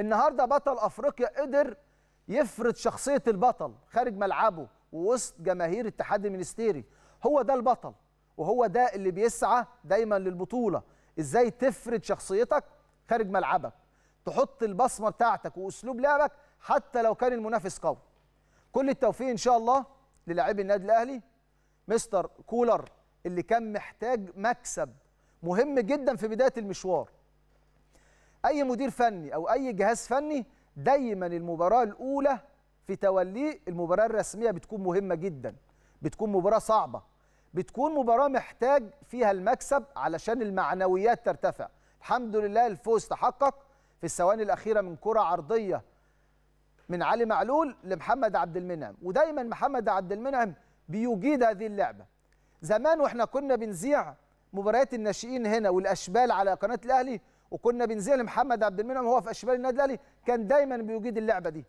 النهارده بطل افريقيا قدر يفرض شخصيه البطل خارج ملعبه ووسط جماهير اتحاد المنستيري هو ده البطل وهو ده اللي بيسعى دايما للبطوله ازاي تفرض شخصيتك خارج ملعبك تحط البصمه بتاعتك واسلوب لعبك حتى لو كان المنافس قوي كل التوفيق ان شاء الله للاعبي النادي الاهلي مستر كولر اللي كان محتاج مكسب مهم جدا في بدايه المشوار اي مدير فني او اي جهاز فني دايما المباراه الاولى في توليه المباراه الرسميه بتكون مهمه جدا بتكون مباراه صعبه بتكون مباراه محتاج فيها المكسب علشان المعنويات ترتفع الحمد لله الفوز تحقق في الثواني الاخيره من كره عرضيه من علي معلول لمحمد عبد المنعم ودايما محمد عبد المنعم بيجيد هذه اللعبه زمان واحنا كنا بنذيع مباريات الناشئين هنا والاشبال على قناه الاهلي وكنا بنزل لمحمد عبد المنعم وهو في اشبال النادي الاهلي كان دايما بيجيد اللعبه دي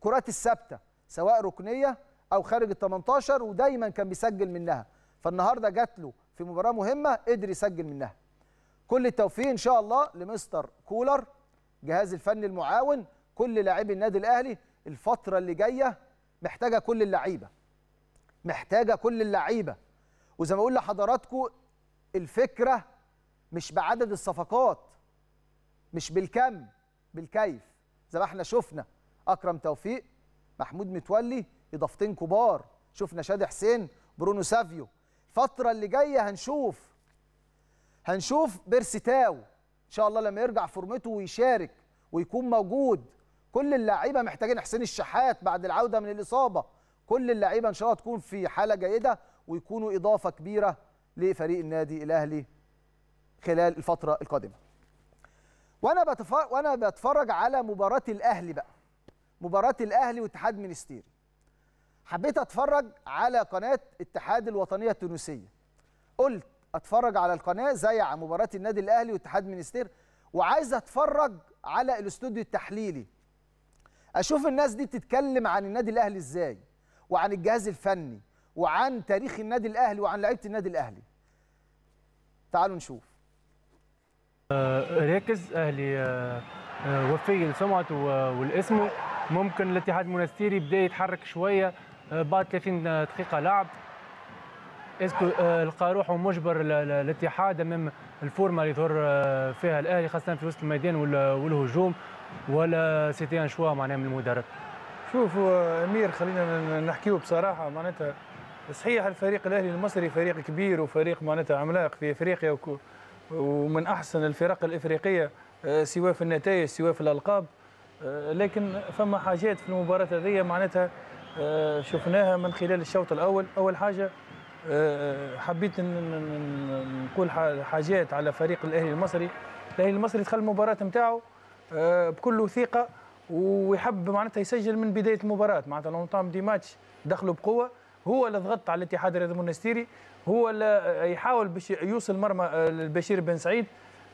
كرات الثابته سواء ركنيه او خارج ال 18 ودايما كان بيسجل منها فالنهارده جات له في مباراه مهمه قدر يسجل منها كل التوفيق ان شاء الله لمستر كولر جهاز الفني المعاون كل لاعبي النادي الاهلي الفتره اللي جايه محتاجه كل اللعيبه محتاجه كل اللعيبه وزي ما اقول لحضراتكم الفكره مش بعدد الصفقات مش بالكم بالكيف زي ما احنا شفنا اكرم توفيق محمود متولي اضافتين كبار شفنا شادي حسين برونو سافيو الفتره اللي جايه هنشوف هنشوف بيرسي تاو ان شاء الله لما يرجع فورمته ويشارك ويكون موجود كل اللعيبه محتاجين حسين الشحات بعد العوده من الاصابه كل اللعيبه ان شاء الله تكون في حاله جيده ويكونوا اضافه كبيره لفريق النادي الاهلي خلال الفتره القادمه وانا بتفرج وانا بتفرج على مباراه الاهلي بقى مباراه الاهلي واتحاد منستيري حبيت اتفرج على قناه اتحاد الوطنيه التونسيه قلت اتفرج على القناه زي على مباراه النادي الاهلي واتحاد منستير وعايز اتفرج على الاستوديو التحليلي اشوف الناس دي بتتكلم عن النادي الاهلي ازاي وعن الجهاز الفني وعن تاريخ النادي الاهلي وعن لعيبه النادي الاهلي تعالوا نشوف آه، راكز اهلي آه، آه، وفي لسمعته والاسمه ممكن الاتحاد المنستيري بدا يتحرك شويه بعد 30 دقيقه لعب اسكو لقى روحه مجبر الاتحاد امام الفورمه اللي ظهر فيها الاهلي خاصه في وسط الميدان والهجوم ولا سيتي ان شوا معناها من المدرب شوفوا امير خلينا نحكيه بصراحه معناتها صحيح الفريق الاهلي المصري فريق كبير وفريق معناتها عملاق في افريقيا ومن احسن الفرق الافريقيه آه، سواء في النتائج سواء في الالقاب آه، لكن فما حاجات في المباراه هذه معناتها آه، شفناها من خلال الشوط الاول اول حاجه حبيت نقول حاجات على فريق الاهلي المصري الاهلي المصري دخل المباراه نتاعو بكل ثقه ويحب معناتها يسجل من بدايه المباراه معناتها لونتام دي ماتش دخلوا بقوه هو اللي ضغط على الاتحاد الرياضي المنستيري هو اللي يحاول باش يوصل مرمى البشير آه، بن سعيد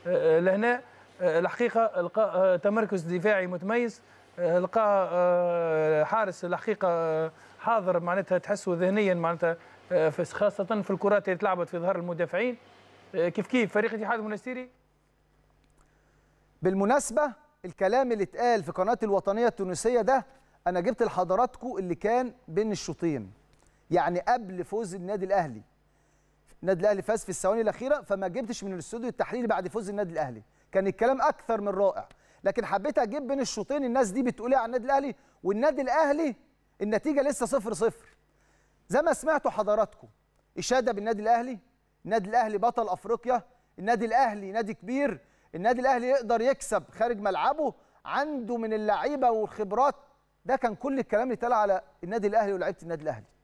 آه، آه، لهنا الحقيقه لقى تمركز دفاعي متميز لقى حارس الحقيقه حاضر معناتها تحسه ذهنيا معناتها خاصه في الكرات اللي تلعبت في ظهر المدافعين كيف كيف فريق الاتحاد المنستيري بالمناسبه الكلام اللي اتقال في قناه الوطنيه التونسيه ده انا جبت لحضراتكم اللي كان بين الشوطين يعني قبل فوز النادي الاهلي النادي الاهلي فاز في الثواني الاخيره فما جبتش من الاستوديو التحليلي بعد فوز النادي الاهلي كان الكلام اكثر من رائع لكن حبيت اجيب بين الشوطين الناس دي بتقول ايه عن النادي الاهلي والنادي الاهلي النتيجه لسه صفر صفر زي ما سمعتوا حضراتكم اشاده بالنادي الاهلي النادي الاهلي بطل افريقيا النادي الاهلي نادي كبير النادي الاهلي يقدر يكسب خارج ملعبه عنده من اللعيبه والخبرات ده كان كل الكلام اللي طلع على النادي الاهلي ولاعيبه النادي الاهلي